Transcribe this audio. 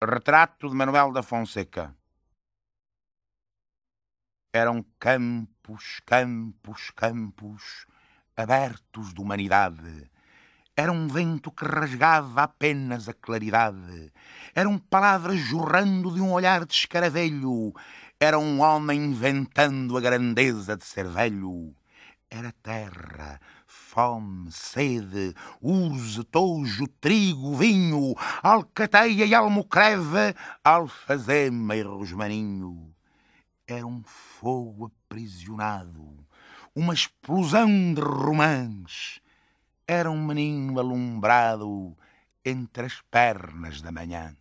Retrato de Manuel da Fonseca. Eram campos, campos, campos abertos de humanidade. Era um vento que rasgava apenas a claridade. Eram palavras jorrando de um olhar de escaravelho. Era um homem inventando a grandeza de ser velho. Era terra fome, sede, urze, tojo, trigo, vinho, alcateia e almocreve, alfazema e rosmaninho. Era um fogo aprisionado, uma explosão de romãs. Era um menino alumbrado entre as pernas da manhã.